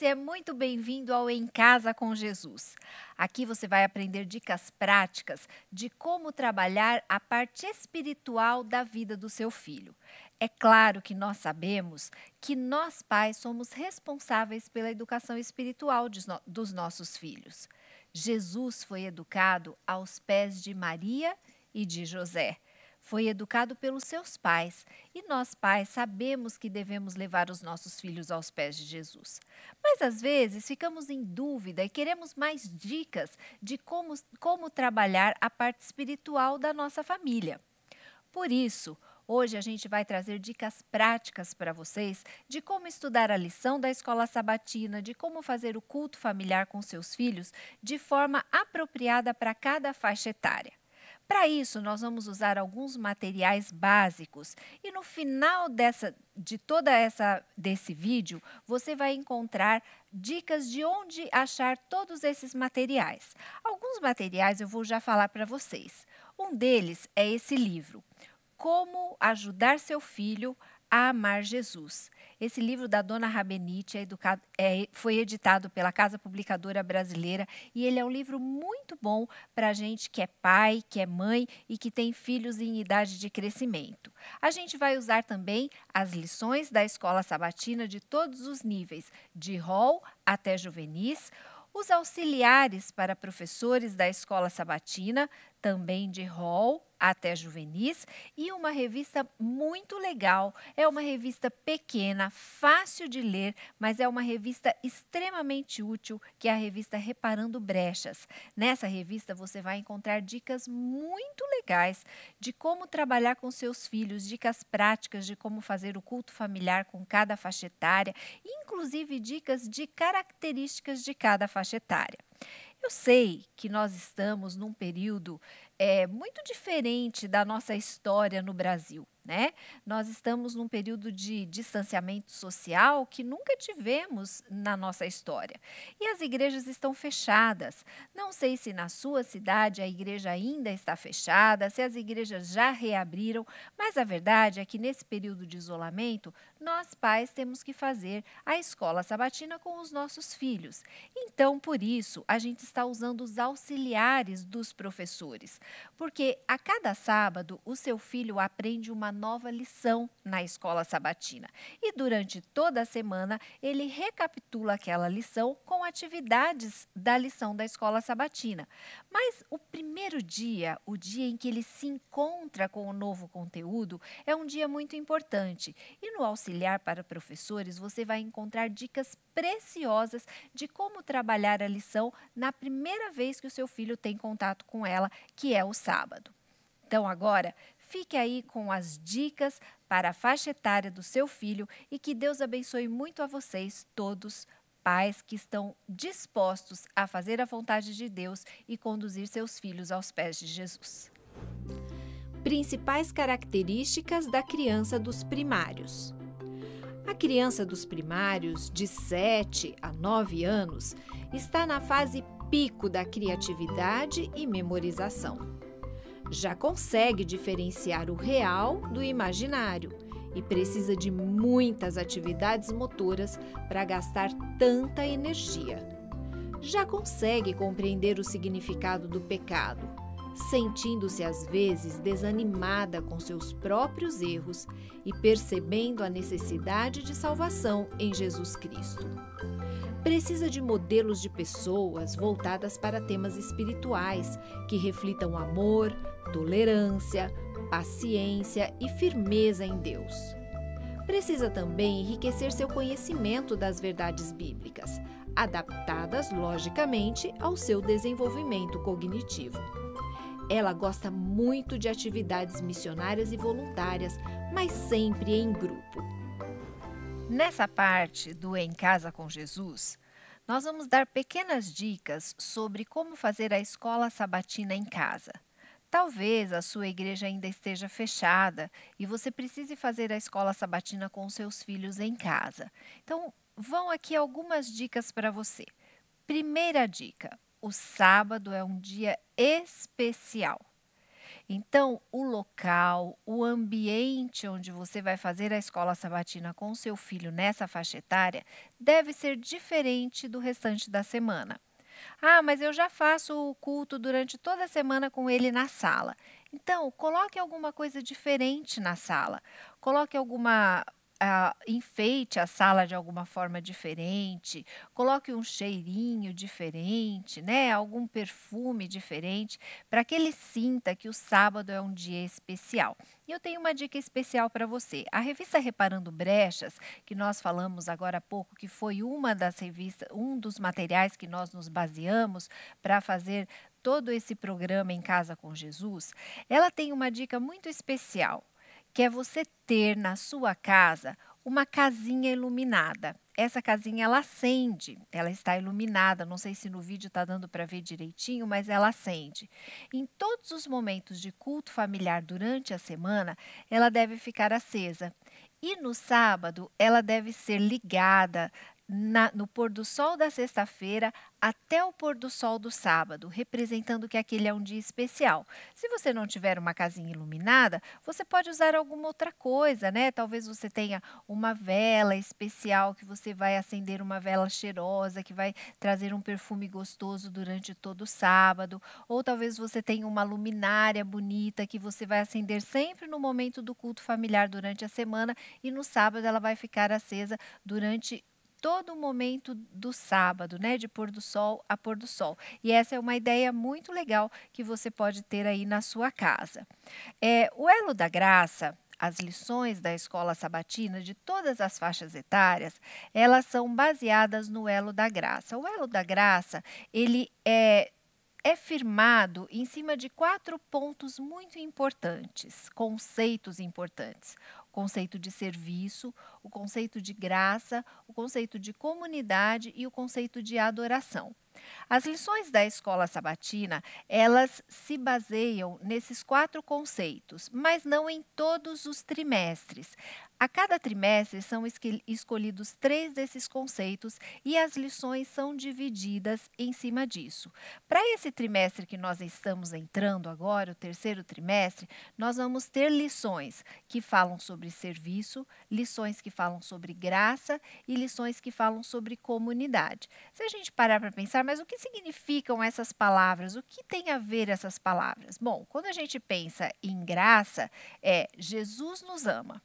você é muito bem-vindo ao Em Casa com Jesus. Aqui você vai aprender dicas práticas de como trabalhar a parte espiritual da vida do seu filho. É claro que nós sabemos que nós pais somos responsáveis pela educação espiritual dos nossos filhos. Jesus foi educado aos pés de Maria e de José. Foi educado pelos seus pais e nós, pais, sabemos que devemos levar os nossos filhos aos pés de Jesus. Mas às vezes ficamos em dúvida e queremos mais dicas de como, como trabalhar a parte espiritual da nossa família. Por isso, Hoje a gente vai trazer dicas práticas para vocês de como estudar a lição da escola sabatina, de como fazer o culto familiar com seus filhos de forma apropriada para cada faixa etária. Para isso, nós vamos usar alguns materiais básicos e no final dessa, de toda essa desse vídeo, você vai encontrar dicas de onde achar todos esses materiais. Alguns materiais eu vou já falar para vocês. Um deles é esse livro, Como Ajudar Seu Filho amar Jesus. Esse livro da Dona Rabenite é educado, é, foi editado pela Casa Publicadora Brasileira e ele é um livro muito bom para a gente que é pai, que é mãe e que tem filhos em idade de crescimento. A gente vai usar também as lições da escola sabatina de todos os níveis, de rol até juvenis, os auxiliares para professores da escola sabatina, também de rol até juvenis e uma revista muito legal. É uma revista pequena, fácil de ler, mas é uma revista extremamente útil, que é a revista Reparando Brechas. Nessa revista você vai encontrar dicas muito legais de como trabalhar com seus filhos, dicas práticas de como fazer o culto familiar com cada faixa etária, inclusive dicas de características de cada faixa etária. Eu sei que nós estamos num período é, muito diferente da nossa história no Brasil. Né? Nós estamos num período de distanciamento social que nunca tivemos na nossa história. E as igrejas estão fechadas. Não sei se na sua cidade a igreja ainda está fechada, se as igrejas já reabriram, mas a verdade é que nesse período de isolamento nós pais temos que fazer a escola sabatina com os nossos filhos. Então, por isso, a gente está usando os auxiliares dos professores, porque a cada sábado o seu filho aprende uma nova lição na escola sabatina e durante toda a semana ele recapitula aquela lição com atividades da lição da escola sabatina. Mas o primeiro dia, o dia em que ele se encontra com o novo conteúdo, é um dia muito importante. E no auxiliar auxiliar para professores, você vai encontrar dicas preciosas de como trabalhar a lição na primeira vez que o seu filho tem contato com ela, que é o sábado. Então, agora, fique aí com as dicas para a faixa etária do seu filho e que Deus abençoe muito a vocês todos pais que estão dispostos a fazer a vontade de Deus e conduzir seus filhos aos pés de Jesus. Principais características da criança dos primários: a criança dos primários, de 7 a 9 anos, está na fase pico da criatividade e memorização. Já consegue diferenciar o real do imaginário e precisa de muitas atividades motoras para gastar tanta energia. Já consegue compreender o significado do pecado sentindo-se às vezes desanimada com seus próprios erros e percebendo a necessidade de salvação em Jesus Cristo. Precisa de modelos de pessoas voltadas para temas espirituais que reflitam amor, tolerância, paciência e firmeza em Deus. Precisa também enriquecer seu conhecimento das verdades bíblicas, adaptadas logicamente ao seu desenvolvimento cognitivo. Ela gosta muito de atividades missionárias e voluntárias, mas sempre em grupo. Nessa parte do Em Casa com Jesus, nós vamos dar pequenas dicas sobre como fazer a escola sabatina em casa. Talvez a sua igreja ainda esteja fechada e você precise fazer a escola sabatina com seus filhos em casa. Então, vão aqui algumas dicas para você. Primeira dica: o sábado é um dia especial. Então, o local, o ambiente onde você vai fazer a escola sabatina com seu filho nessa faixa etária deve ser diferente do restante da semana. Ah, mas eu já faço o culto durante toda a semana com ele na sala. Então, coloque alguma coisa diferente na sala. Coloque alguma ah, enfeite a sala de alguma forma diferente, coloque um cheirinho diferente, né? Algum perfume diferente, para que ele sinta que o sábado é um dia especial. E eu tenho uma dica especial para você. A revista Reparando Brechas, que nós falamos agora há pouco, que foi uma das revistas, um dos materiais que nós nos baseamos para fazer todo esse programa em casa com Jesus, ela tem uma dica muito especial que é você ter na sua casa uma casinha iluminada. Essa casinha ela acende, ela está iluminada. Não sei se no vídeo está dando para ver direitinho, mas ela acende. Em todos os momentos de culto familiar durante a semana, ela deve ficar acesa. E no sábado, ela deve ser ligada, na, no pôr do sol da sexta-feira até o pôr do sol do sábado, representando que aquele é um dia especial. Se você não tiver uma casinha iluminada, você pode usar alguma outra coisa, né? Talvez você tenha uma vela especial que você vai acender uma vela cheirosa que vai trazer um perfume gostoso durante todo o sábado, ou talvez você tenha uma luminária bonita que você vai acender sempre no momento do culto familiar durante a semana e no sábado ela vai ficar acesa durante todo o momento do sábado, né, de pôr do sol a pôr do sol. E essa é uma ideia muito legal que você pode ter aí na sua casa. É, o Elo da Graça, as lições da escola sabatina de todas as faixas etárias, elas são baseadas no Elo da Graça. O Elo da Graça, ele é é firmado em cima de quatro pontos muito importantes, conceitos importantes o conceito de serviço, o conceito de graça, o conceito de comunidade e o conceito de adoração. As lições da escola sabatina, elas se baseiam nesses quatro conceitos, mas não em todos os trimestres. A cada trimestre são escolhidos três desses conceitos e as lições são divididas em cima disso. Para esse trimestre que nós estamos entrando agora, o terceiro trimestre, nós vamos ter lições que falam sobre serviço, lições que falam sobre graça e lições que falam sobre comunidade. Se a gente parar para pensar, mas o que significam essas palavras? O que tem a ver essas palavras? Bom, quando a gente pensa em graça, é Jesus nos ama.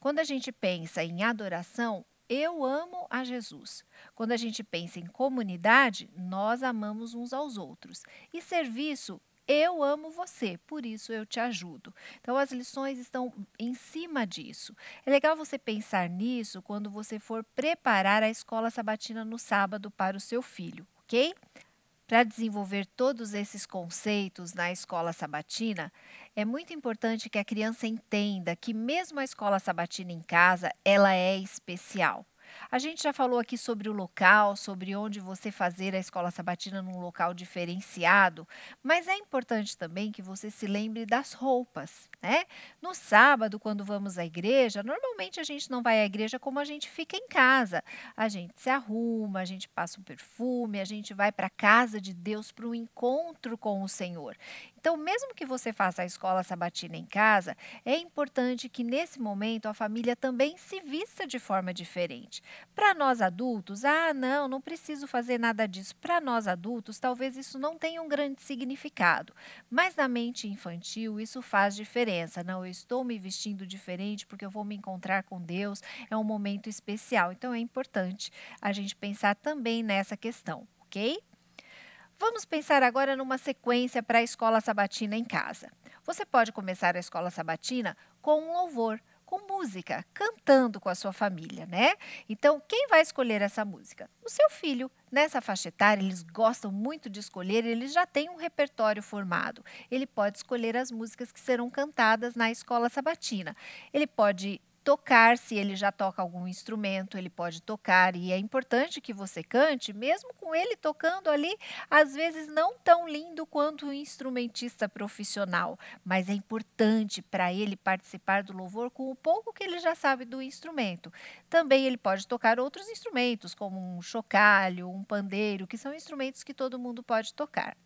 Quando a gente pensa em adoração, eu amo a Jesus. Quando a gente pensa em comunidade, nós amamos uns aos outros. E serviço, eu amo você, por isso eu te ajudo. Então, as lições estão em cima disso. É legal você pensar nisso quando você for preparar a escola sabatina no sábado para o seu filho, ok? Para desenvolver todos esses conceitos na escola sabatina, é muito importante que a criança entenda que mesmo a escola sabatina em casa, ela é especial. A gente já falou aqui sobre o local, sobre onde você fazer a escola sabatina num local diferenciado, mas é importante também que você se lembre das roupas, né? No sábado, quando vamos à igreja, normalmente a gente não vai à igreja como a gente fica em casa. A gente se arruma, a gente passa um perfume, a gente vai para a casa de Deus para o encontro com o Senhor. Então, mesmo que você faça a escola sabatina em casa, é importante que nesse momento a família também se vista de forma diferente. Para nós adultos, ah, não, não preciso fazer nada disso. Para nós adultos, talvez isso não tenha um grande significado, mas na mente infantil isso faz diferença. Não, eu estou me vestindo diferente porque eu vou me encontrar com Deus, é um momento especial. Então, é importante a gente pensar também nessa questão, ok? Vamos pensar agora numa sequência para a escola sabatina em casa. Você pode começar a escola sabatina com um louvor, com música, cantando com a sua família, né? Então, quem vai escolher essa música? O seu filho. Nessa faixa etária, eles gostam muito de escolher, eles já têm um repertório formado. Ele pode escolher as músicas que serão cantadas na escola sabatina. Ele pode tocar, se ele já toca algum instrumento, ele pode tocar e é importante que você cante, mesmo com ele tocando ali, às vezes não tão lindo quanto o um instrumentista profissional, mas é importante para ele participar do louvor com o pouco que ele já sabe do instrumento. Também ele pode tocar outros instrumentos, como um chocalho, um pandeiro, que são instrumentos que todo mundo pode tocar.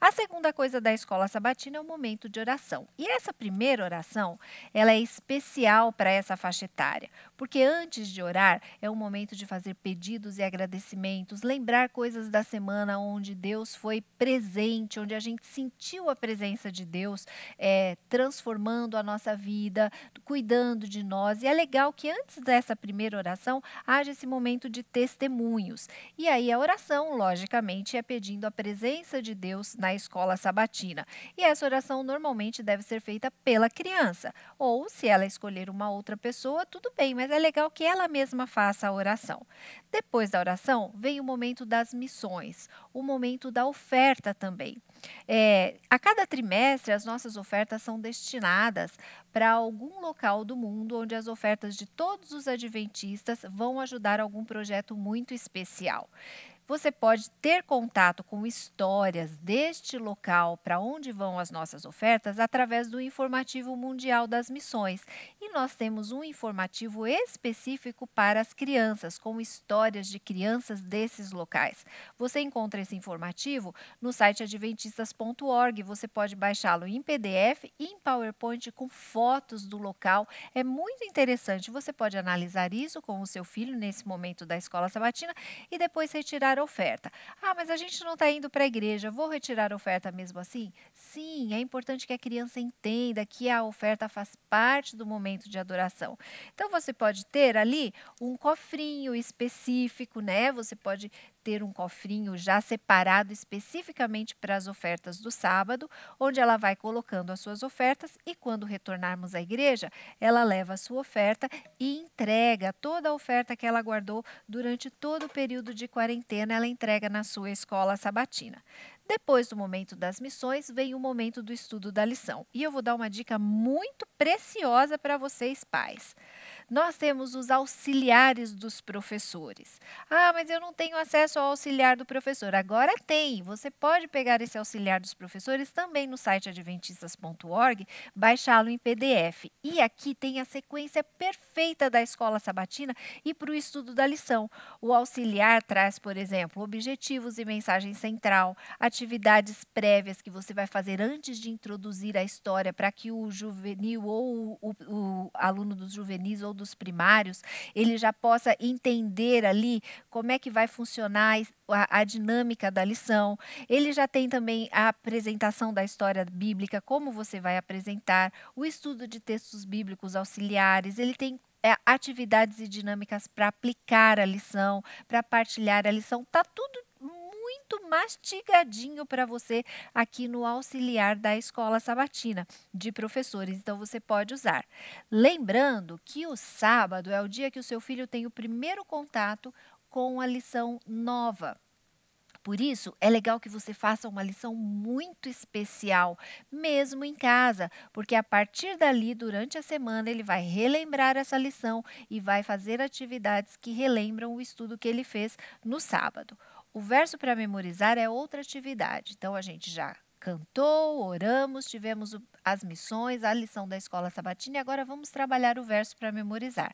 A segunda coisa da escola sabatina é o momento de oração. E essa primeira oração, ela é especial para essa faixa etária, porque antes de orar é o momento de fazer pedidos e agradecimentos, lembrar coisas da semana onde Deus foi presente, onde a gente sentiu a presença de Deus é, transformando a nossa vida, cuidando de nós. E é legal que antes dessa primeira oração haja esse momento de testemunhos. E aí a oração, logicamente, é pedindo a presença de Deus Deus na escola sabatina. E essa oração normalmente deve ser feita pela criança, ou se ela escolher uma outra pessoa, tudo bem, mas é legal que ela mesma faça a oração. Depois da oração, vem o momento das missões, o momento da oferta também. É, a cada trimestre, as nossas ofertas são destinadas para algum local do mundo onde as ofertas de todos os adventistas vão ajudar algum projeto muito especial. Você pode ter contato com histórias deste local para onde vão as nossas ofertas através do Informativo Mundial das Missões. E nós temos um informativo específico para as crianças, com histórias de crianças desses locais. Você encontra esse informativo no site adventistas.org. Você pode baixá-lo em PDF e em PowerPoint com fotos do local. É muito interessante. Você pode analisar isso com o seu filho nesse momento da escola sabatina e depois retirar oferta. Ah, mas a gente não está indo para a igreja, vou retirar a oferta mesmo assim? Sim, é importante que a criança entenda que a oferta faz parte do momento de adoração. Então você pode ter ali um cofrinho específico, né? Você pode ter um cofrinho já separado especificamente para as ofertas do sábado, onde ela vai colocando as suas ofertas e quando retornarmos à igreja, ela leva a sua oferta e entrega toda a oferta que ela guardou durante todo o período de quarentena, ela entrega na sua escola sabatina. Depois do momento das missões, vem o momento do estudo da lição. E eu vou dar uma dica muito preciosa para vocês, pais. Nós temos os auxiliares dos professores. Ah, mas eu não tenho acesso ao auxiliar do professor. Agora tem. Você pode pegar esse auxiliar dos professores também no site adventistas.org, baixá-lo em PDF. E aqui tem a sequência perfeita da escola sabatina e para o estudo da lição. O auxiliar traz, por exemplo, objetivos e mensagem central, atividades prévias que você vai fazer antes de introduzir a história para que o juvenil ou o, o, aluno dos juvenis ou do estudos primários, ele já possa entender ali como é que vai funcionar a, a dinâmica da lição. Ele já tem também a apresentação da história bíblica, como você vai apresentar, o estudo de textos bíblicos auxiliares, ele tem é, atividades e dinâmicas para aplicar a lição, para partilhar a lição, tá tudo muito mastigadinho para você aqui no auxiliar da escola sabatina de professores. Então você pode usar. Lembrando que o sábado é o dia que o seu filho tem o primeiro contato com a lição nova. Por isso, é legal que você faça uma lição muito especial, mesmo em casa, porque a partir dali, durante a semana, ele vai relembrar essa lição e vai fazer atividades que relembram o estudo que ele fez no sábado. O verso para memorizar é outra atividade. Então, a gente já cantou, oramos, tivemos as missões, a lição da escola sabatina e agora vamos trabalhar o verso para memorizar.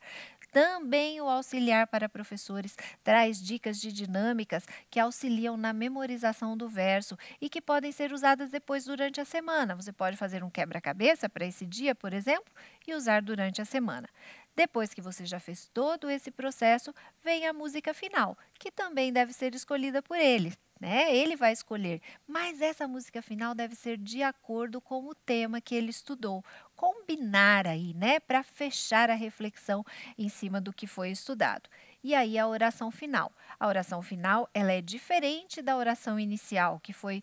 Também o auxiliar para professores traz dicas de dinâmicas que auxiliam na memorização do verso e que podem ser usadas depois durante a semana. Você pode fazer um quebra-cabeça para esse dia, por exemplo, e usar durante a semana. Depois que você já fez todo esse processo, vem a música final, que também deve ser escolhida por ele. Né? Ele vai escolher, mas essa música final deve ser de acordo com o tema que ele estudou. Combinar aí, né, para fechar a reflexão em cima do que foi estudado. E aí a oração final. A oração final, ela é diferente da oração inicial, que foi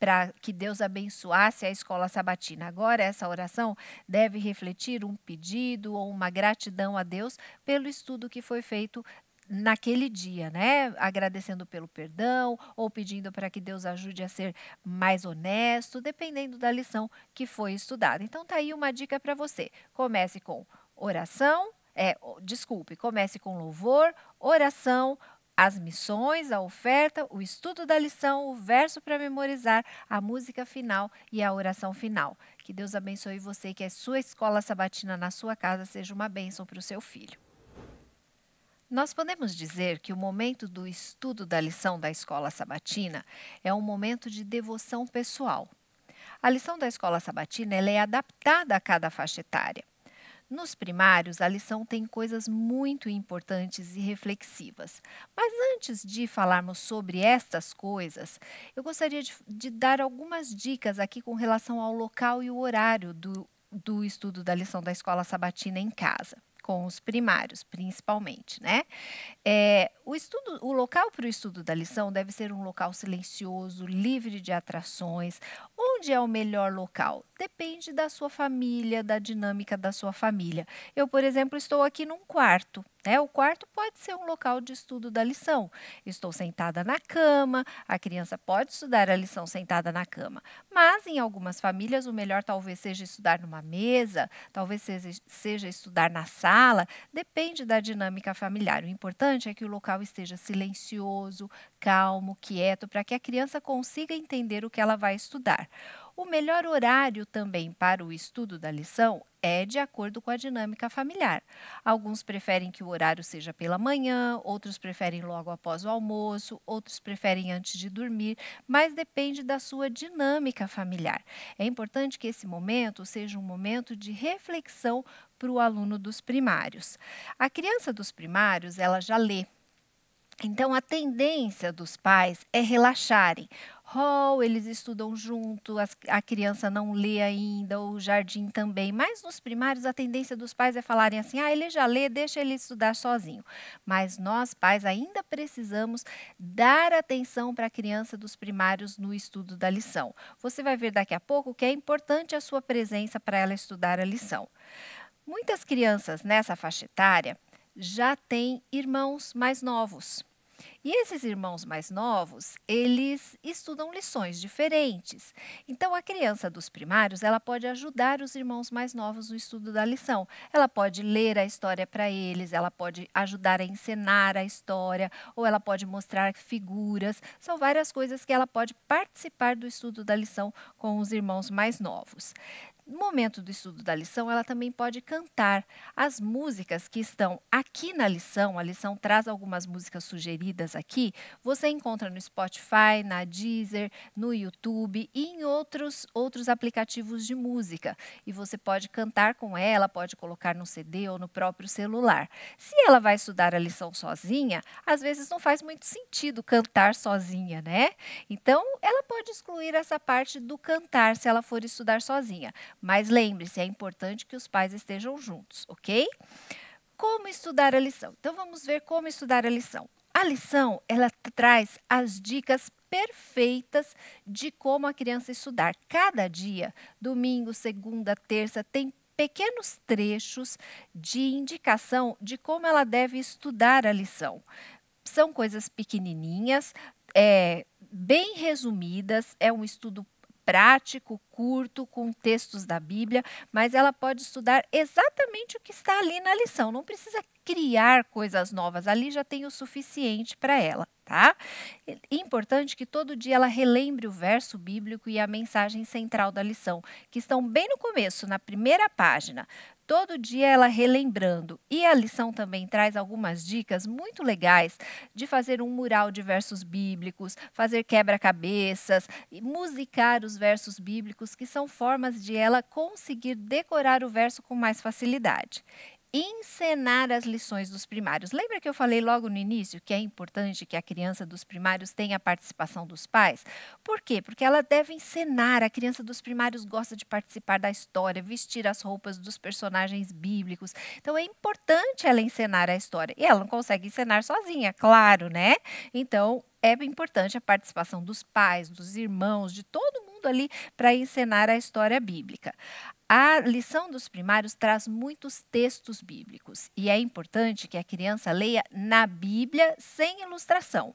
para que Deus abençoasse a escola sabatina. Agora, essa oração deve refletir um pedido ou uma gratidão a Deus pelo estudo que foi feito naquele dia, né? Agradecendo pelo perdão ou pedindo para que Deus ajude a ser mais honesto, dependendo da lição que foi estudada. Então tá aí uma dica para você. Comece com oração, é, desculpe, comece com louvor, oração, as missões, a oferta, o estudo da lição, o verso para memorizar, a música final e a oração final. Que Deus abençoe você, que a sua escola sabatina na sua casa seja uma bênção para o seu filho. Nós podemos dizer que o momento do estudo da lição da escola sabatina é um momento de devoção pessoal. A lição da escola sabatina é adaptada a cada faixa etária. Nos primários, a lição tem coisas muito importantes e reflexivas. Mas antes de falarmos sobre estas coisas, eu gostaria de, de dar algumas dicas aqui com relação ao local e o horário do, do estudo da lição da escola sabatina em casa com os primários, principalmente, né? É, o, estudo, o local para o estudo da lição deve ser um local silencioso, livre de atrações. Onde é o melhor local? depende da sua família, da dinâmica da sua família. Eu, por exemplo, estou aqui num quarto. Né? O quarto pode ser um local de estudo da lição. Estou sentada na cama, a criança pode estudar a lição sentada na cama. Mas, em algumas famílias, o melhor talvez seja estudar numa mesa, talvez seja estudar na sala, depende da dinâmica familiar. O importante é que o local esteja silencioso, calmo, quieto, para que a criança consiga entender o que ela vai estudar. O melhor horário também para o estudo da lição é de acordo com a dinâmica familiar. Alguns preferem que o horário seja pela manhã, outros preferem logo após o almoço, outros preferem antes de dormir, mas depende da sua dinâmica familiar. É importante que esse momento seja um momento de reflexão para o aluno dos primários. A criança dos primários, ela já lê. Então, a tendência dos pais é relaxarem hall, eles estudam junto, a, a criança não lê ainda, ou o jardim também. Mas nos primários, a tendência dos pais é falarem assim: ah, ele já lê, deixa ele estudar sozinho. Mas nós, pais, ainda precisamos dar atenção para a criança dos primários no estudo da lição. Você vai ver daqui a pouco que é importante a sua presença para ela estudar a lição. Muitas crianças nessa faixa etária já têm irmãos mais novos. E esses irmãos mais novos, eles estudam lições diferentes. Então, a criança dos primários, ela pode ajudar os irmãos mais novos no estudo da lição. Ela pode ler a história para eles, ela pode ajudar a encenar a história, ou ela pode mostrar figuras. São várias coisas que ela pode participar do estudo da lição com os irmãos mais novos. No momento do estudo da lição, ela também pode cantar as músicas que estão aqui na lição. A lição traz algumas músicas sugeridas aqui. Você encontra no Spotify, na Deezer, no YouTube e em outros outros aplicativos de música. E você pode cantar com ela, pode colocar no CD ou no próprio celular. Se ela vai estudar a lição sozinha, às vezes não faz muito sentido cantar sozinha, né? Então, ela pode excluir essa parte do cantar se ela for estudar sozinha mas lembre-se, é importante que os pais estejam juntos, ok? Como estudar a lição? Então vamos ver como estudar a lição. A lição, ela traz as dicas perfeitas de como a criança estudar. Cada dia, domingo, segunda, terça, tem pequenos trechos de indicação de como ela deve estudar a lição. São coisas pequenininhas, é, bem resumidas, é um estudo prático, curto, com textos da Bíblia, mas ela pode estudar exatamente o que está ali na lição, não precisa criar coisas novas, ali já tem o suficiente para ela, tá? É importante que todo dia ela relembre o verso bíblico e a mensagem central da lição, que estão bem no começo, na primeira página todo dia ela relembrando. E a lição também traz algumas dicas muito legais de fazer um mural de versos bíblicos, fazer quebra-cabeças, musicar os versos bíblicos, que são formas de ela conseguir decorar o verso com mais facilidade encenar as lições dos primários. Lembra que eu falei logo no início que é importante que a criança dos primários tenha a participação dos pais? Por quê? Porque ela deve encenar. A criança dos primários gosta de participar da história, vestir as roupas dos personagens bíblicos. Então é importante ela encenar a história. E ela não consegue encenar sozinha, claro, né? Então é importante a participação dos pais, dos irmãos, de todo mundo tudo ali para encenar a história bíblica. A lição dos primários traz muitos textos bíblicos e é importante que a criança leia na Bíblia sem ilustração.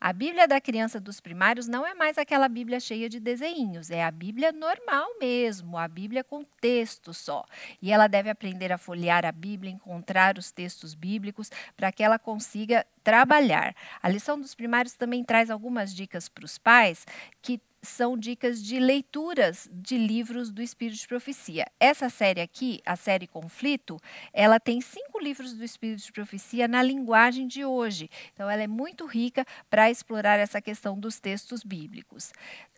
A Bíblia da criança dos primários não é mais aquela Bíblia cheia de desenhinhos, é a Bíblia normal mesmo, a Bíblia com texto só. E ela deve aprender a folhear a Bíblia, encontrar os textos bíblicos para que ela consiga trabalhar. A lição dos primários também traz algumas dicas para os pais que são dicas de leituras de livros do Espírito de Profecia. Essa série aqui, a série Conflito, ela tem cinco livros do Espírito de Profecia na linguagem de hoje. Então, ela é muito rica para explorar essa questão dos textos bíblicos.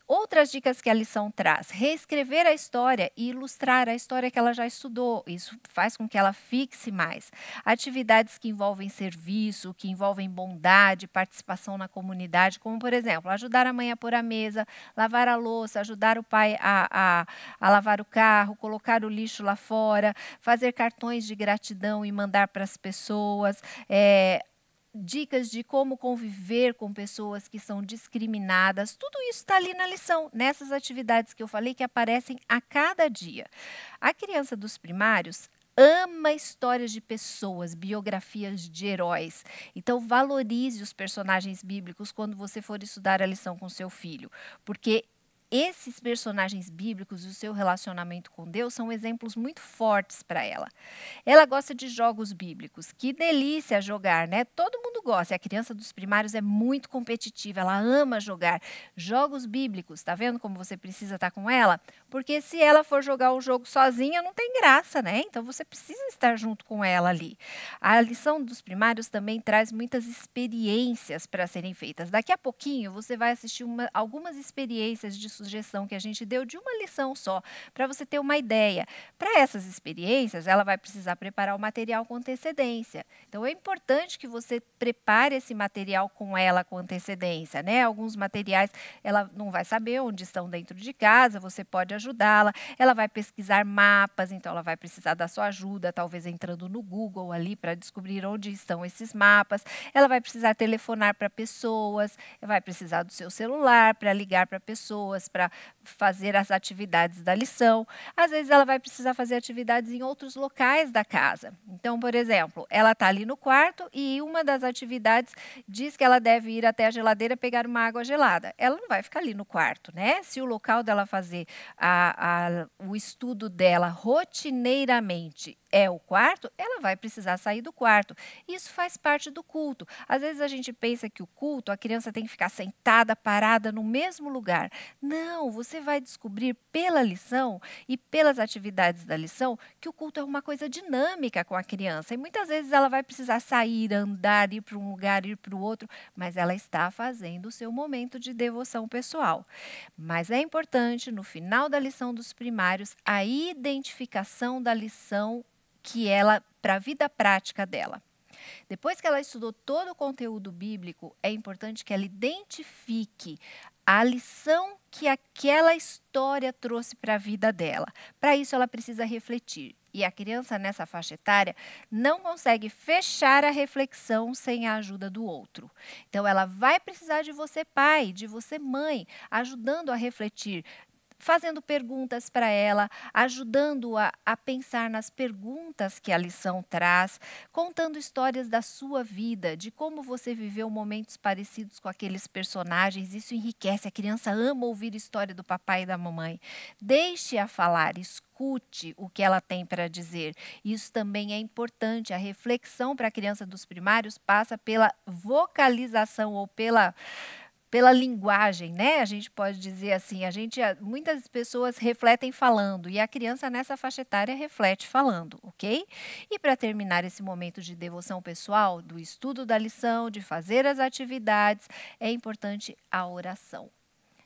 Outras dicas que a lição traz: reescrever a história e ilustrar a história que ela já estudou. Isso faz com que ela fixe mais. Atividades que envolvem serviço, que envolvem bondade, participação na comunidade, como, por exemplo, ajudar a mãe a pôr a mesa, lavar a louça, ajudar o pai a, a, a lavar o carro, colocar o lixo lá fora, fazer cartões de gratidão e mandar para as pessoas, é, dicas de como conviver com pessoas que são discriminadas. Tudo isso está ali na lição, nessas atividades que eu falei que aparecem a cada dia. A criança dos primários ama histórias de pessoas, biografias de heróis. Então valorize os personagens bíblicos quando você for estudar a lição com seu filho, porque esses personagens bíblicos e o seu relacionamento com Deus são exemplos muito fortes para ela. Ela gosta de jogos bíblicos. Que delícia jogar, né? Todo mundo gosta. A criança dos primários é muito competitiva, ela ama jogar jogos bíblicos. Está vendo como você precisa estar tá com ela? Porque se ela for jogar o jogo sozinha, não tem graça, né? Então você precisa estar junto com ela ali. A lição dos primários também traz muitas experiências para serem feitas. Daqui a pouquinho você vai assistir uma, algumas experiências de sucesso sugestão que a gente deu de uma lição só, para você ter uma ideia. Para essas experiências, ela vai precisar preparar o material com antecedência. Então, é importante que você prepare esse material com ela com antecedência. Né? Alguns materiais ela não vai saber onde estão dentro de casa, você pode ajudá-la. Ela vai pesquisar mapas, então ela vai precisar da sua ajuda, talvez entrando no Google ali para descobrir onde estão esses mapas. Ela vai precisar telefonar para pessoas, vai precisar do seu celular para ligar para pessoas para fazer as atividades da lição. Às vezes ela vai precisar fazer atividades em outros locais da casa. Então, por exemplo, ela está ali no quarto e uma das atividades diz que ela deve ir até a geladeira pegar uma água gelada. Ela não vai ficar ali no quarto, né? Se o local dela fazer a, a, o estudo dela rotineiramente é o quarto, ela vai precisar sair do quarto. Isso faz parte do culto. Às vezes a gente pensa que o culto, a criança tem que ficar sentada, parada no mesmo lugar. Não não, você vai descobrir pela lição e pelas atividades da lição que o culto é uma coisa dinâmica com a criança. E muitas vezes ela vai precisar sair, andar, ir para um lugar, ir para o outro, mas ela está fazendo o seu momento de devoção pessoal. Mas é importante, no final da lição dos primários, a identificação da lição que ela, para a vida prática dela. Depois que ela estudou todo o conteúdo bíblico, é importante que ela identifique a lição que aquela história trouxe para a vida dela. Para isso, ela precisa refletir. E a criança nessa faixa etária não consegue fechar a reflexão sem a ajuda do outro. Então, ela vai precisar de você, pai, de você, mãe, ajudando a refletir fazendo perguntas para ela, ajudando-a a pensar nas perguntas que a lição traz, contando histórias da sua vida, de como você viveu momentos parecidos com aqueles personagens. Isso enriquece. A criança ama ouvir a história do papai e da mamãe. Deixe-a falar, escute o que ela tem para dizer. Isso também é importante. A reflexão para a criança dos primários passa pela vocalização ou pela pela linguagem, né? A gente pode dizer assim, a gente muitas pessoas refletem falando e a criança nessa faixa etária reflete falando, ok? E para terminar esse momento de devoção pessoal, do estudo da lição, de fazer as atividades, é importante a oração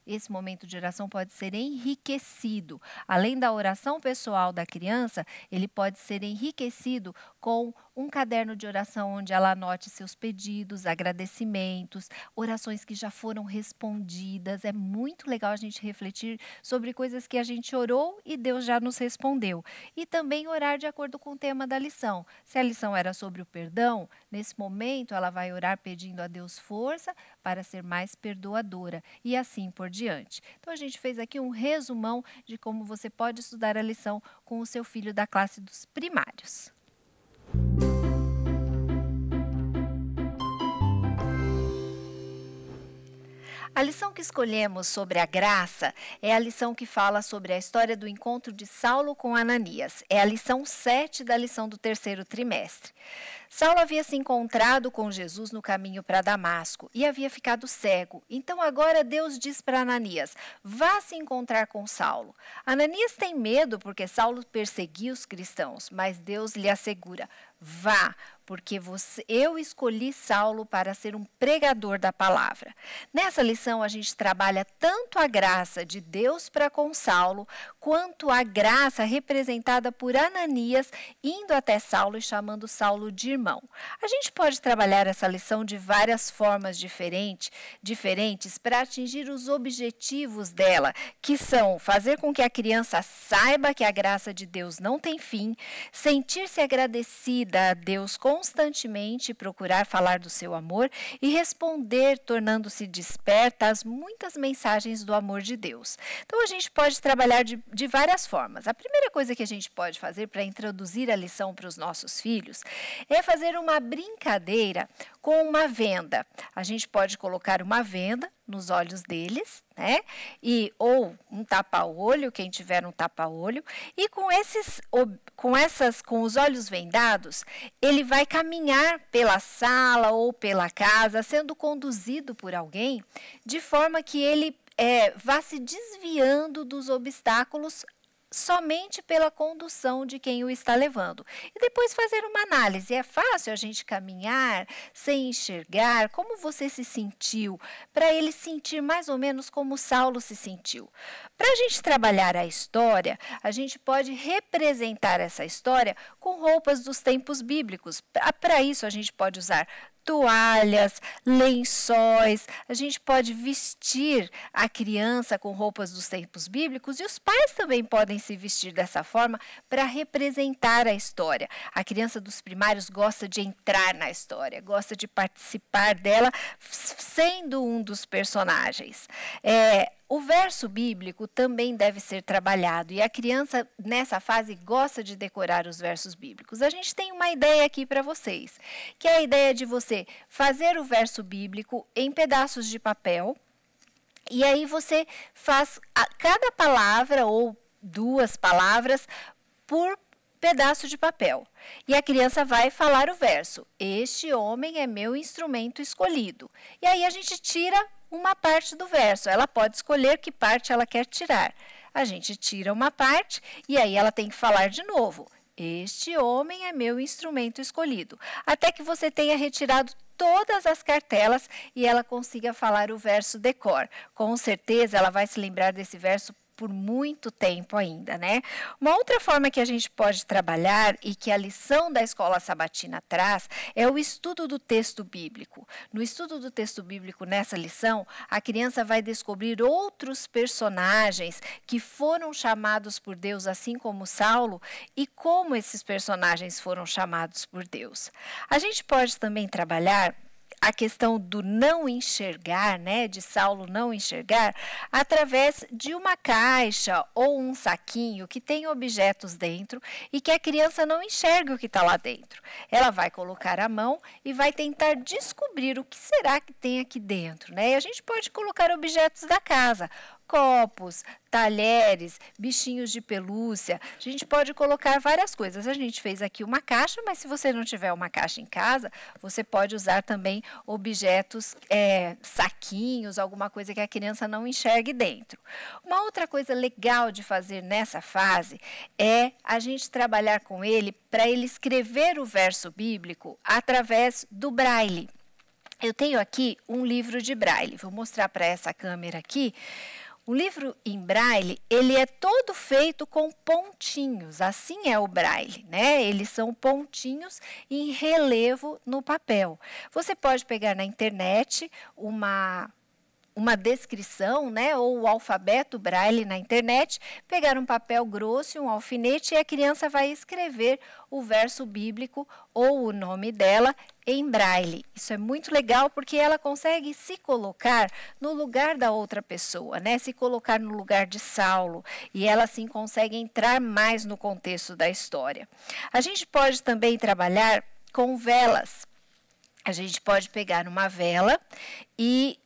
esse momento de oração pode ser enriquecido. Além da oração pessoal da criança, ele pode ser enriquecido com um caderno de oração onde ela anote seus pedidos, agradecimentos, orações que já foram respondidas. É muito legal a gente refletir sobre coisas que a gente orou e Deus já nos respondeu. E também orar de acordo com o tema da lição. Se a lição era sobre o perdão, nesse momento ela vai orar pedindo a Deus força para ser mais perdoadora e assim por diante adiante. Então, a gente fez aqui um resumão de como você pode estudar a lição com o seu filho da classe dos primários. Música A lição que escolhemos sobre a graça é a lição que fala sobre a história do encontro de Saulo com Ananias. É a lição 7 da lição do terceiro trimestre. Saulo havia se encontrado com Jesus no caminho para Damasco e havia ficado cego. Então agora Deus diz para Ananias: vá se encontrar com Saulo. Ananias tem medo porque Saulo perseguia os cristãos, mas Deus lhe assegura: vá, porque você, eu escolhi Saulo para ser um pregador da palavra. Nessa lição, a gente trabalha tanto a graça de Deus para com Saulo, quanto a graça representada por Ananias indo até Saulo e chamando Saulo de irmão. A gente pode trabalhar essa lição de várias formas diferentes, diferentes para atingir os objetivos dela, que são fazer com que a criança saiba que a graça de Deus não tem fim, sentir-se agradecida a Deus com constantemente procurar falar do seu amor e responder, tornando-se desperta às muitas mensagens do amor de Deus. Então, a gente pode trabalhar de, de várias formas. A primeira coisa que a gente pode fazer para introduzir a lição para os nossos filhos é fazer uma brincadeira com uma venda. A gente pode colocar uma venda nos olhos deles, né? E ou um tapa-olho, quem tiver um tapa-olho, e com esses com essas com os olhos vendados, ele vai caminhar pela sala ou pela casa, sendo conduzido por alguém, de forma que ele é, vá se desviando dos obstáculos somente pela condução de quem o está levando. E depois fazer uma análise. É fácil a gente caminhar sem enxergar como você se sentiu, para ele sentir mais ou menos como Saulo se sentiu. Para a gente trabalhar a história, a gente pode representar essa história com roupas dos tempos bíblicos. Para isso, a gente pode usar toalhas, lençóis. A gente pode vestir a criança com roupas dos tempos bíblicos e os pais também podem se vestir dessa forma para representar a história. A criança dos primários gosta de entrar na história, gosta de participar dela sendo um dos personagens. É, o verso bíblico também deve ser trabalhado e a criança nessa fase gosta de decorar os versos bíblicos. A gente tem uma ideia aqui para vocês, que é a ideia de você fazer o verso bíblico em pedaços de papel e aí você faz a, cada palavra ou duas palavras por pedaço de papel. E a criança vai falar o verso: Este homem é meu instrumento escolhido. E aí a gente tira uma parte do verso. Ela pode escolher que parte ela quer tirar. A gente tira uma parte e aí ela tem que falar de novo. Este homem é meu instrumento escolhido. Até que você tenha retirado todas as cartelas e ela consiga falar o verso decor. Com certeza ela vai se lembrar desse verso por muito tempo ainda, né? Uma outra forma que a gente pode trabalhar e que a lição da escola sabatina traz é o estudo do texto bíblico. No estudo do texto bíblico nessa lição, a criança vai descobrir outros personagens que foram chamados por Deus, assim como Saulo, e como esses personagens foram chamados por Deus. A gente pode também trabalhar a questão do não enxergar, né, de Saulo não enxergar, através de uma caixa ou um saquinho que tem objetos dentro e que a criança não enxerga o que está lá dentro. Ela vai colocar a mão e vai tentar descobrir o que será que tem aqui dentro, né? E a gente pode colocar objetos da casa, copos, talheres, bichinhos de pelúcia. A gente pode colocar várias coisas. A gente fez aqui uma caixa, mas se você não tiver uma caixa em casa, você pode usar também objetos, é, saquinhos, alguma coisa que a criança não enxergue dentro. Uma outra coisa legal de fazer nessa fase é a gente trabalhar com ele para ele escrever o verso bíblico através do braille. Eu tenho aqui um livro de braille. Vou mostrar para essa câmera aqui o livro em braille, ele é todo feito com pontinhos, assim é o braille, né? Eles são pontinhos em relevo no papel. Você pode pegar na internet uma uma descrição, né, ou o alfabeto braille na internet, pegar um papel grosso e um alfinete e a criança vai escrever o verso bíblico ou o nome dela em braille. Isso é muito legal porque ela consegue se colocar no lugar da outra pessoa, né? Se colocar no lugar de Saulo e ela assim consegue entrar mais no contexto da história. A gente pode também trabalhar com velas. A gente pode pegar uma vela e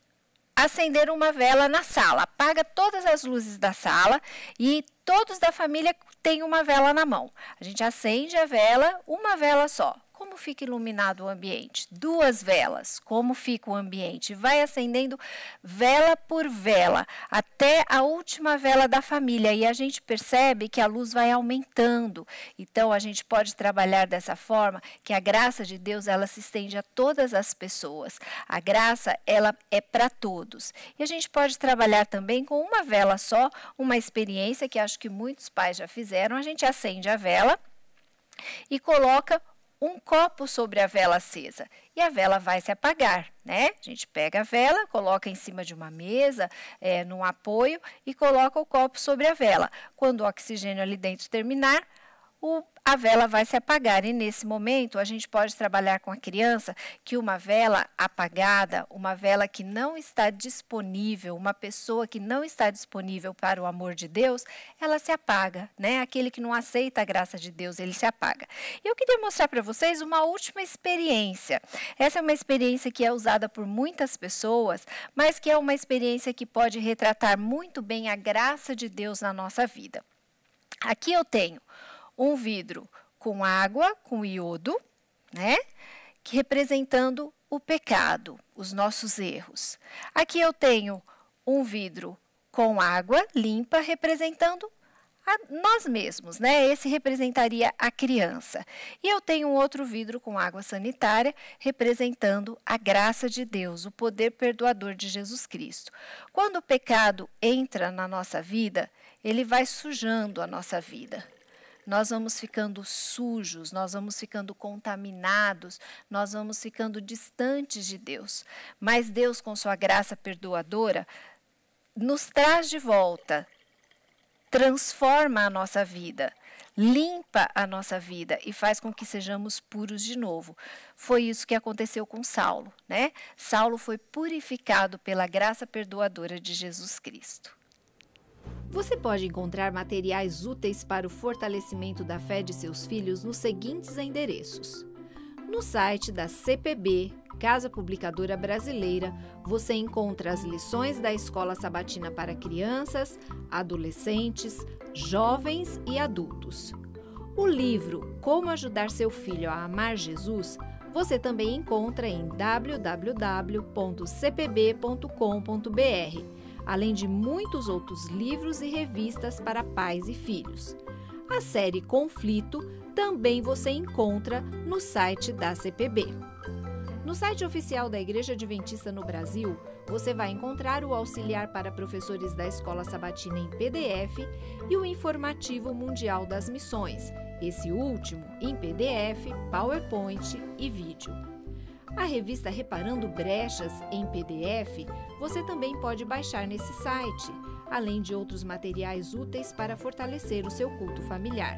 acender uma vela na sala. Apaga todas as luzes da sala e todos da família têm uma vela na mão. A gente acende a vela, uma vela só como fica iluminado o ambiente? Duas velas, como fica o ambiente? Vai acendendo vela por vela, até a última vela da família, e a gente percebe que a luz vai aumentando. Então, a gente pode trabalhar dessa forma, que a graça de Deus, ela se estende a todas as pessoas. A graça, ela é para todos. E a gente pode trabalhar também com uma vela só, uma experiência que acho que muitos pais já fizeram, a gente acende a vela e coloca um copo sobre a vela acesa e a vela vai se apagar, né? A gente pega a vela, coloca em cima de uma mesa, é, num apoio e coloca o copo sobre a vela. Quando o oxigênio ali dentro terminar, o, a vela vai se apagar. E nesse momento, a gente pode trabalhar com a criança que uma vela apagada, uma vela que não está disponível, uma pessoa que não está disponível para o amor de Deus, ela se apaga, né? Aquele que não aceita a graça de Deus, ele se apaga. Eu queria mostrar para vocês uma última experiência. Essa é uma experiência que é usada por muitas pessoas, mas que é uma experiência que pode retratar muito bem a graça de Deus na nossa vida. Aqui eu tenho um vidro com água, com iodo, né? Que representando o pecado, os nossos erros. Aqui eu tenho um vidro com água limpa representando nós mesmos, né? Esse representaria a criança. E eu tenho um outro vidro com água sanitária, representando a graça de Deus, o poder perdoador de Jesus Cristo. Quando o pecado entra na nossa vida, ele vai sujando a nossa vida nós vamos ficando sujos, nós vamos ficando contaminados, nós vamos ficando distantes de Deus. Mas Deus, com sua graça perdoadora, nos traz de volta, transforma a nossa vida, limpa a nossa vida e faz com que sejamos puros de novo. Foi isso que aconteceu com Saulo, né? Saulo foi purificado pela graça perdoadora de Jesus Cristo. Você pode encontrar materiais úteis para o fortalecimento da fé de seus filhos nos seguintes endereços. No site da CPB, Casa Publicadora Brasileira, você encontra as lições da Escola Sabatina para crianças, adolescentes, jovens e adultos. O livro Como Ajudar Seu Filho a Amar Jesus você também encontra em www.cpb.com.br além de muitos outros livros e revistas para pais e filhos. A série Conflito também você encontra no site da CPB. No site oficial da Igreja Adventista no Brasil, você vai encontrar o auxiliar para professores da Escola Sabatina em PDF e o informativo mundial das missões, esse último em PDF, PowerPoint e vídeo. A revista Reparando Brechas em PDF você também pode baixar nesse site, além de outros materiais úteis para fortalecer o seu culto familiar.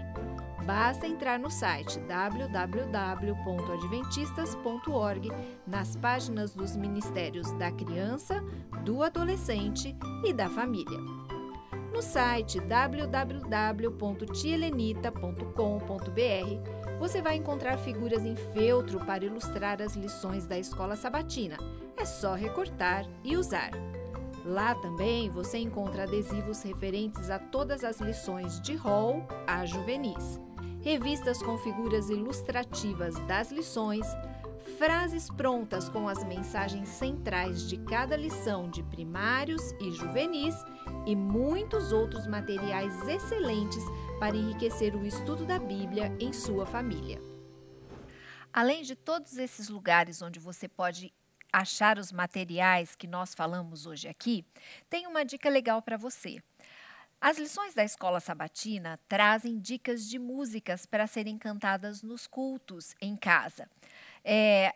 Basta entrar no site www.adventistas.org nas páginas dos Ministérios da Criança, do Adolescente e da Família. No site www.tielenita.com.br você vai encontrar figuras em feltro para ilustrar as lições da escola sabatina. É só recortar e usar. Lá também você encontra adesivos referentes a todas as lições de rol a juvenis, revistas com figuras ilustrativas das lições, frases prontas com as mensagens centrais de cada lição de primários e juvenis e muitos outros materiais excelentes para enriquecer o estudo da Bíblia em sua família. Além de todos esses lugares onde você pode achar os materiais que nós falamos hoje aqui, tem uma dica legal para você. As lições da escola sabatina trazem dicas de músicas para serem cantadas nos cultos em casa. É,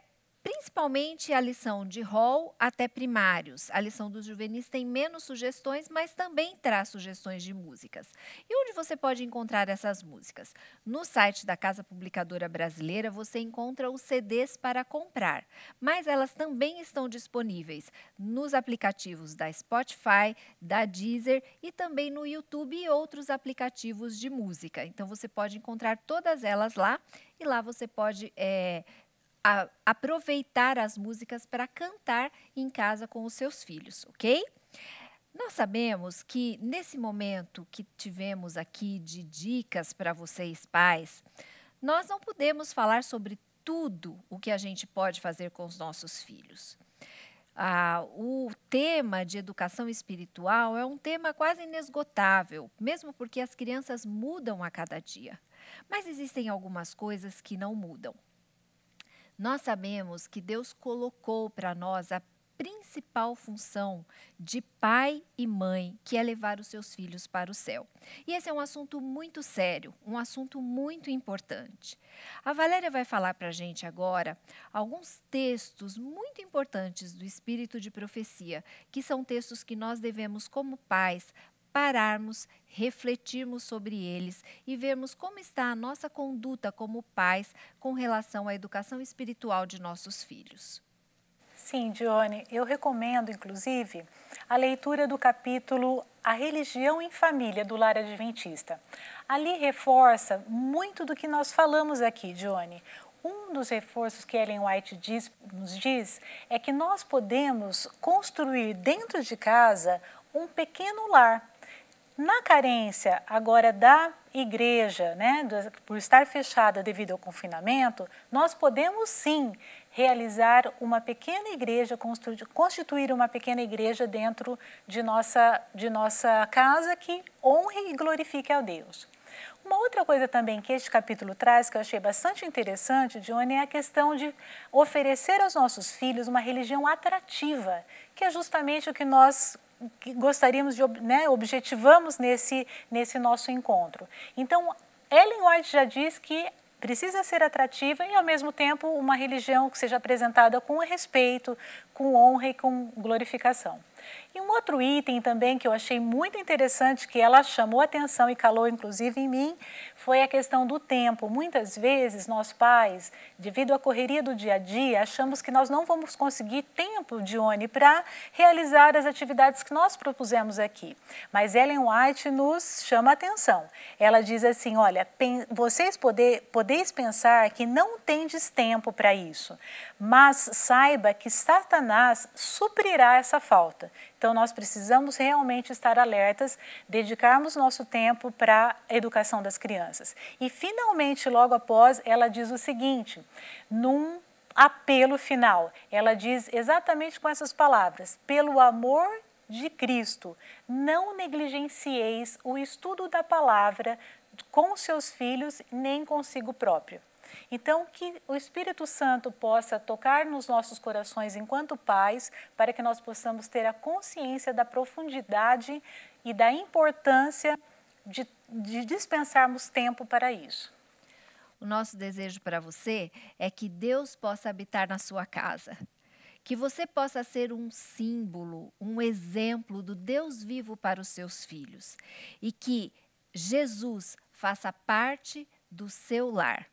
principalmente a lição de Hall até primários. A lição dos juvenis tem menos sugestões, mas também traz sugestões de músicas. E onde você pode encontrar essas músicas? No site da Casa Publicadora Brasileira você encontra os CDs para comprar, mas elas também estão disponíveis nos aplicativos da Spotify, da Deezer e também no YouTube e outros aplicativos de música. Então você pode encontrar todas elas lá e lá você pode é, a, aproveitar as músicas para cantar em casa com os seus filhos, ok? Nós sabemos que nesse momento que tivemos aqui de dicas para vocês pais, nós não podemos falar sobre tudo o que a gente pode fazer com os nossos filhos. Ah, o tema de educação espiritual é um tema quase inesgotável, mesmo porque as crianças mudam a cada dia. Mas existem algumas coisas que não mudam. Nós sabemos que Deus colocou para nós a principal função de pai e mãe, que é levar os seus filhos para o céu. E esse é um assunto muito sério, um assunto muito importante. A Valéria vai falar para a gente agora alguns textos muito importantes do Espírito de Profecia, que são textos que nós devemos, como pais, pararmos, refletirmos sobre eles e vermos como está a nossa conduta como pais com relação à educação espiritual de nossos filhos. Sim, Dione, eu recomendo, inclusive, a leitura do capítulo A Religião em Família, do Lar Adventista. Ali reforça muito do que nós falamos aqui, Dione. Um dos reforços que Ellen White diz, nos diz é que nós podemos construir dentro de casa um pequeno lar na carência agora da igreja, né, por estar fechada devido ao confinamento, nós podemos sim realizar uma pequena igreja, constituir uma pequena igreja dentro de nossa, de nossa casa que honre e glorifique a Deus. Uma outra coisa também que este capítulo traz, que eu achei bastante interessante, Johnny, é a questão de oferecer aos nossos filhos uma religião atrativa, que é justamente o que nós que gostaríamos de, né, objetivamos nesse, nesse nosso encontro. Então, Ellen White já diz que precisa ser atrativa e, ao mesmo tempo, uma religião que seja apresentada com respeito, com honra e com glorificação. E um outro item também que eu achei muito interessante, que ela chamou atenção e calou inclusive em mim, foi a questão do tempo. Muitas vezes nós pais, devido à correria do dia a dia, achamos que nós não vamos conseguir tempo, Dione, para realizar as atividades que nós propusemos aqui. Mas Ellen White nos chama a atenção. Ela diz assim, olha, vocês poder, podeis pensar que não tendes tempo para isso, mas saiba que Satanás suprirá essa falta. Então, nós precisamos realmente estar alertas, dedicarmos nosso tempo para a educação das crianças crianças. E finalmente, logo após, ela diz o seguinte, num apelo final, ela diz exatamente com essas palavras: pelo amor de Cristo, não negligencieis o estudo da palavra com seus filhos nem consigo próprio. Então, que o Espírito Santo possa tocar nos nossos corações enquanto pais, para que nós possamos ter a consciência da profundidade e da importância de de dispensarmos tempo para isso. O nosso desejo para você é que Deus possa habitar na sua casa, que você possa ser um símbolo, um exemplo do Deus vivo para os seus filhos e que Jesus faça parte do seu lar.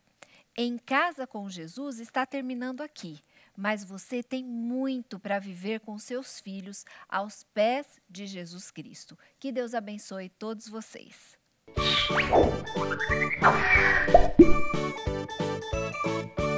Em Casa com Jesus está terminando aqui, mas você tem muito para viver com seus filhos aos pés de Jesus Cristo. Que Deus abençoe todos vocês. Thank you.